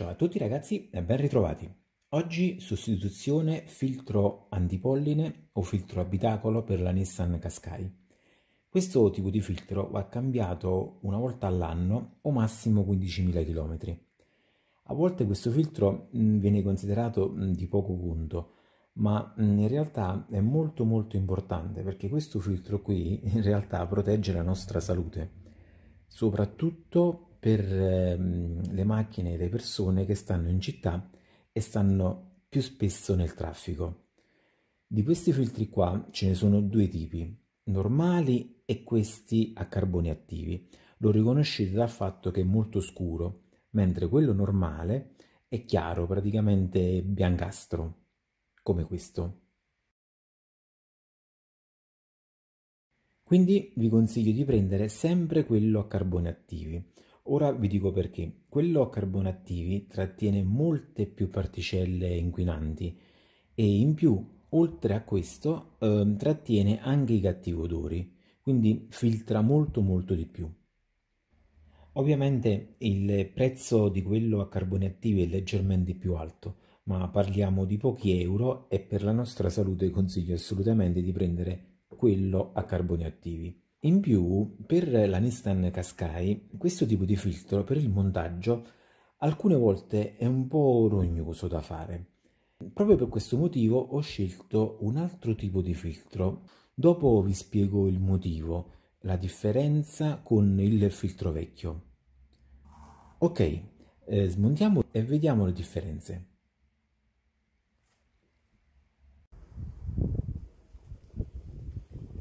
Ciao a tutti ragazzi e ben ritrovati. Oggi sostituzione filtro antipolline o filtro abitacolo per la Nissan Qashqai. Questo tipo di filtro va cambiato una volta all'anno o massimo 15.000 km. A volte questo filtro mm, viene considerato mm, di poco conto, ma mm, in realtà è molto molto importante perché questo filtro qui in realtà protegge la nostra salute, soprattutto per ehm, le macchine e le persone che stanno in città e stanno più spesso nel traffico. Di questi filtri qua ce ne sono due tipi, normali e questi a carboni attivi. Lo riconoscete dal fatto che è molto scuro, mentre quello normale è chiaro, praticamente biancastro, come questo. Quindi vi consiglio di prendere sempre quello a carboni attivi. Ora vi dico perché. Quello a attivi trattiene molte più particelle inquinanti e in più, oltre a questo, eh, trattiene anche i cattivi odori, quindi filtra molto molto di più. Ovviamente il prezzo di quello a carboni attivi è leggermente più alto, ma parliamo di pochi euro e per la nostra salute consiglio assolutamente di prendere quello a carboni attivi. In più, per la Nissan Cascai, questo tipo di filtro per il montaggio alcune volte è un po' rognoso da fare. Proprio per questo motivo ho scelto un altro tipo di filtro. Dopo vi spiego il motivo, la differenza con il filtro vecchio. Ok, eh, smontiamo e vediamo le differenze.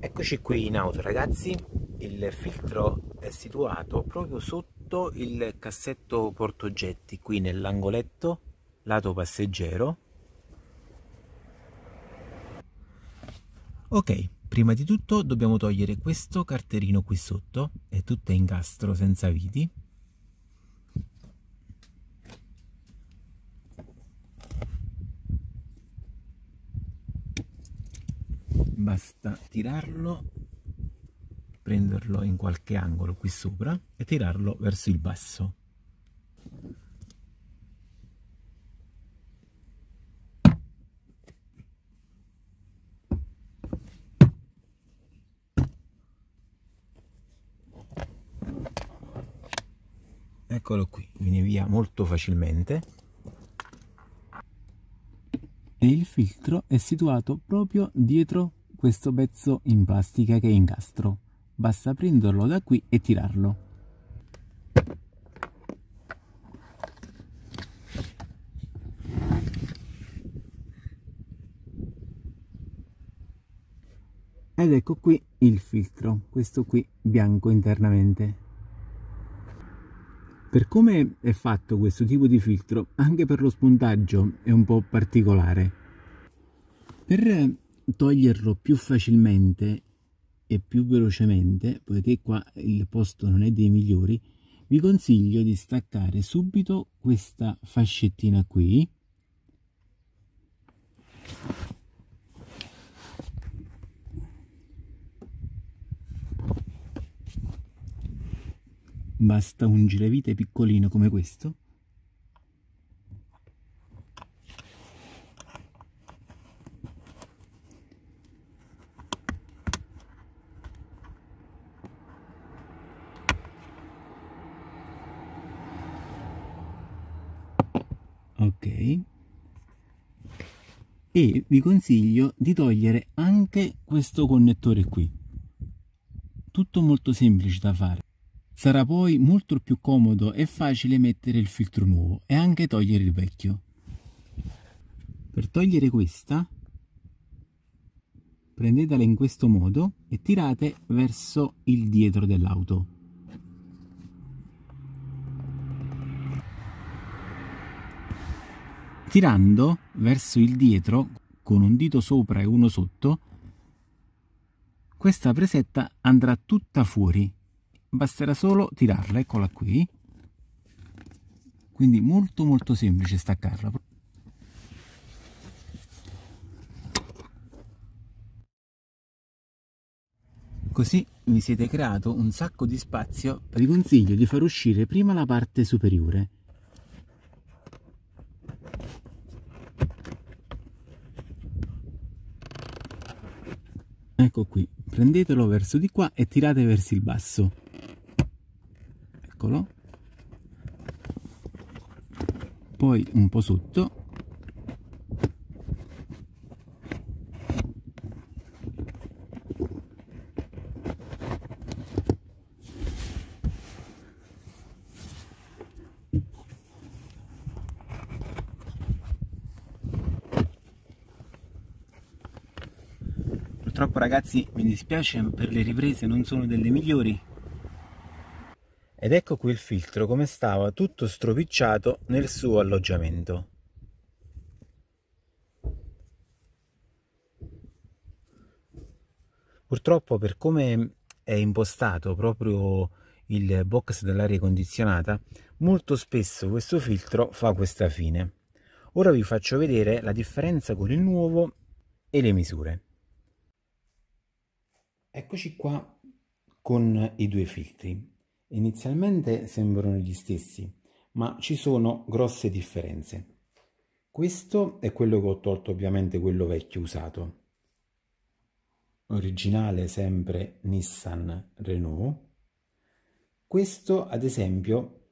Eccoci qui in auto ragazzi, il filtro è situato proprio sotto il cassetto portogetti, qui nell'angoletto lato passeggero. Ok, prima di tutto dobbiamo togliere questo carterino qui sotto, è tutto in gastro senza viti, basta tirarlo prenderlo in qualche angolo qui sopra e tirarlo verso il basso eccolo qui viene via molto facilmente e il filtro è situato proprio dietro questo pezzo in plastica che incastro. Basta prenderlo da qui e tirarlo. Ed ecco qui il filtro, questo qui bianco internamente. Per come è fatto questo tipo di filtro, anche per lo spuntaggio è un po' particolare. Per toglierlo più facilmente e più velocemente, poiché qua il posto non è dei migliori, vi consiglio di staccare subito questa fascettina qui basta un giravite piccolino come questo ok e vi consiglio di togliere anche questo connettore qui tutto molto semplice da fare sarà poi molto più comodo e facile mettere il filtro nuovo e anche togliere il vecchio per togliere questa prendetela in questo modo e tirate verso il dietro dell'auto tirando verso il dietro con un dito sopra e uno sotto, questa presetta andrà tutta fuori. Basterà solo tirarla, eccola qui. Quindi molto molto semplice staccarla. Così vi siete creato un sacco di spazio. Vi consiglio di far uscire prima la parte superiore ecco qui, prendetelo verso di qua e tirate verso il basso. Eccolo. Poi un po' sotto Purtroppo ragazzi mi dispiace per le riprese non sono delle migliori. Ed ecco qui il filtro come stava tutto stropicciato nel suo alloggiamento. Purtroppo per come è impostato proprio il box dell'aria condizionata, molto spesso questo filtro fa questa fine. Ora vi faccio vedere la differenza con il nuovo e le misure. Eccoci qua con i due filtri. Inizialmente sembrano gli stessi, ma ci sono grosse differenze. Questo è quello che ho tolto, ovviamente quello vecchio usato. Originale sempre Nissan Renault. Questo, ad esempio,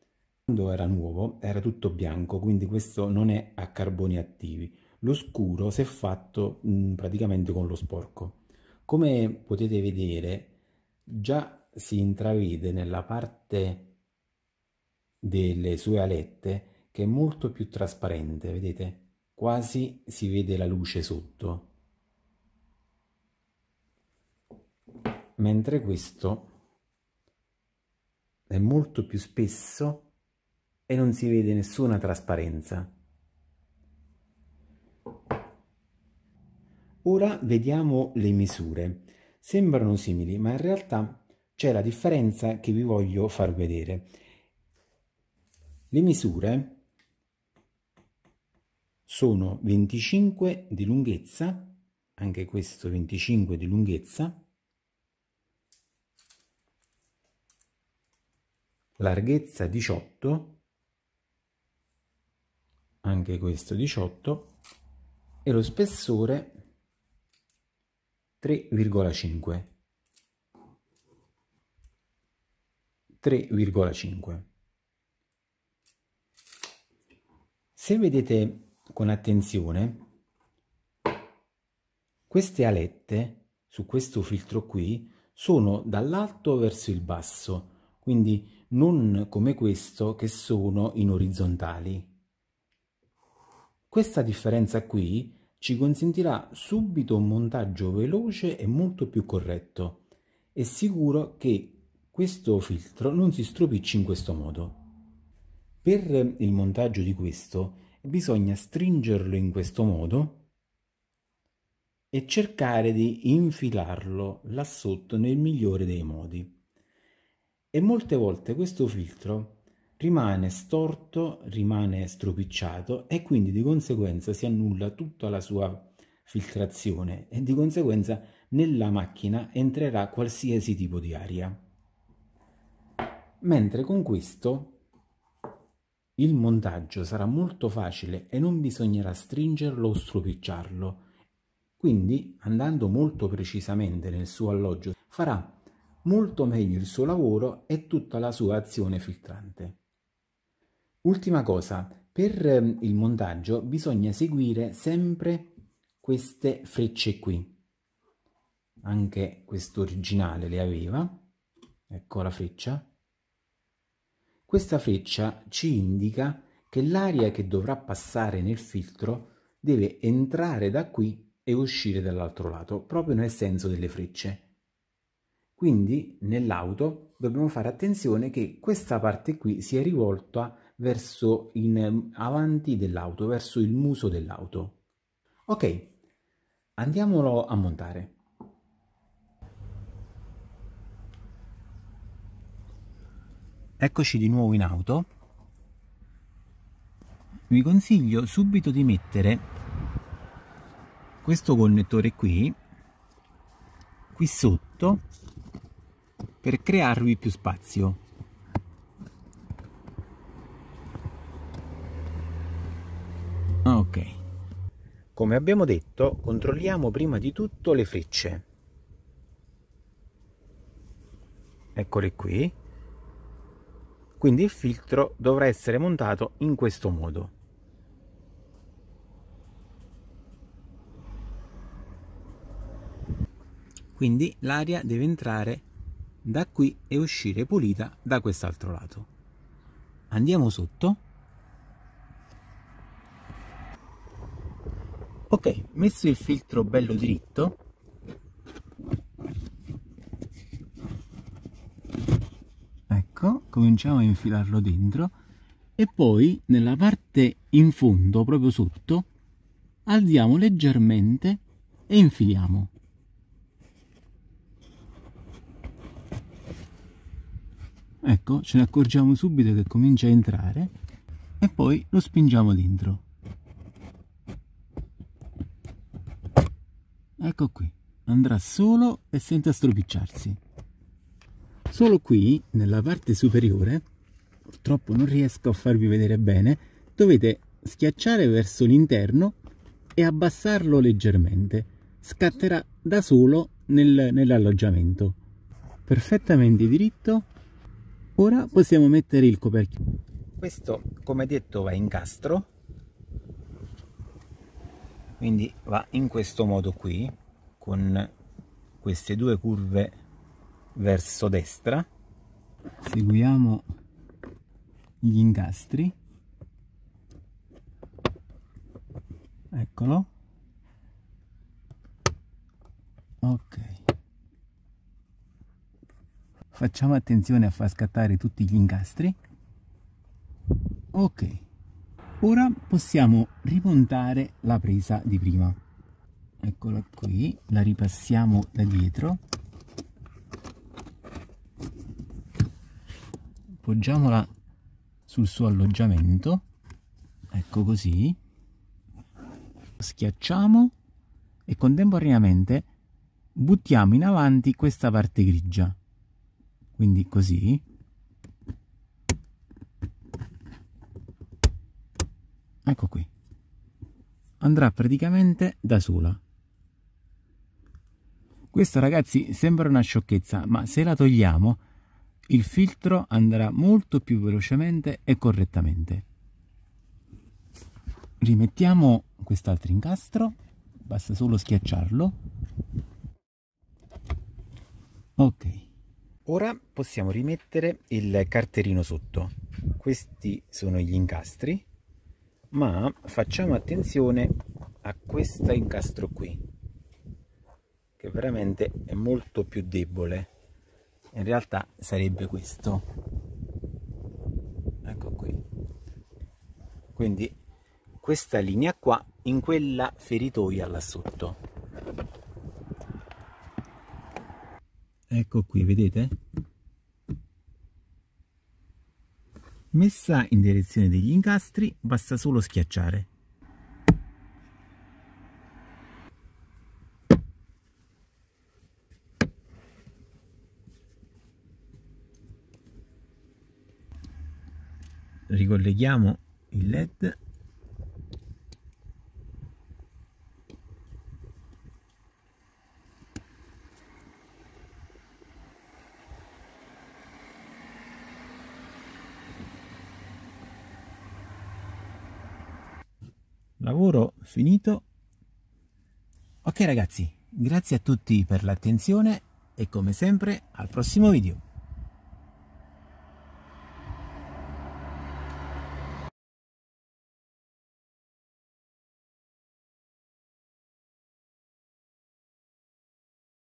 quando era nuovo era tutto bianco, quindi questo non è a carboni attivi. Lo scuro si è fatto mh, praticamente con lo sporco. Come potete vedere, già si intravede nella parte delle sue alette che è molto più trasparente, vedete? Quasi si vede la luce sotto. Mentre questo è molto più spesso e non si vede nessuna trasparenza. Ora vediamo le misure. Sembrano simili, ma in realtà c'è la differenza che vi voglio far vedere. Le misure sono 25 di lunghezza, anche questo 25 di lunghezza, larghezza 18, anche questo 18, e lo spessore 3,5. virgola Se vedete con attenzione, queste alette su questo filtro qui sono dall'alto verso il basso, quindi non come questo che sono in orizzontali. Questa differenza qui ci consentirà subito un montaggio veloce e molto più corretto. È sicuro che questo filtro non si stropicci in questo modo. Per il montaggio di questo bisogna stringerlo in questo modo e cercare di infilarlo là sotto nel migliore dei modi. E molte volte questo filtro rimane storto, rimane stropicciato e quindi di conseguenza si annulla tutta la sua filtrazione e di conseguenza nella macchina entrerà qualsiasi tipo di aria. Mentre con questo il montaggio sarà molto facile e non bisognerà stringerlo o stropicciarlo. Quindi, andando molto precisamente nel suo alloggio, farà molto meglio il suo lavoro e tutta la sua azione filtrante. Ultima cosa, per ehm, il montaggio bisogna seguire sempre queste frecce qui. Anche questo originale le aveva, ecco la freccia. Questa freccia ci indica che l'aria che dovrà passare nel filtro deve entrare da qui e uscire dall'altro lato, proprio nel senso delle frecce. Quindi nell'auto dobbiamo fare attenzione che questa parte qui sia rivolta a verso in ehm, avanti dell'auto, verso il muso dell'auto. Ok, andiamolo a montare. Eccoci di nuovo in auto. Vi consiglio subito di mettere questo connettore qui, qui sotto, per crearvi più spazio. Come abbiamo detto, controlliamo prima di tutto le frecce. Eccole qui. Quindi il filtro dovrà essere montato in questo modo. Quindi l'aria deve entrare da qui e uscire pulita da quest'altro lato. Andiamo sotto. ok messo il filtro bello dritto ecco cominciamo a infilarlo dentro e poi nella parte in fondo proprio sotto alziamo leggermente e infiliamo ecco ce ne accorgiamo subito che comincia a entrare e poi lo spingiamo dentro Ecco qui, andrà solo e senza stropicciarsi. Solo qui, nella parte superiore, purtroppo non riesco a farvi vedere bene, dovete schiacciare verso l'interno e abbassarlo leggermente. Scatterà da solo nel, nell'alloggiamento. Perfettamente diritto. Ora possiamo mettere il coperchio. Questo, come detto, va in castro quindi va in questo modo qui con queste due curve verso destra seguiamo gli incastri eccolo ok facciamo attenzione a far scattare tutti gli incastri ok Ora possiamo rimontare la presa di prima. Eccola qui, la ripassiamo da dietro. Poggiamola sul suo alloggiamento. Ecco così. Schiacciamo e contemporaneamente buttiamo in avanti questa parte grigia. Quindi così. ecco qui, andrà praticamente da sola. Questa ragazzi sembra una sciocchezza, ma se la togliamo il filtro andrà molto più velocemente e correttamente. Rimettiamo quest'altro incastro, basta solo schiacciarlo. Ok. Ora possiamo rimettere il carterino sotto. Questi sono gli incastri ma facciamo attenzione a questo incastro qui che veramente è molto più debole in realtà sarebbe questo ecco qui quindi questa linea qua in quella feritoia là sotto ecco qui vedete Messa in direzione degli incastri, basta solo schiacciare. Ricolleghiamo il led lavoro finito. Ok ragazzi, grazie a tutti per l'attenzione e come sempre al prossimo video.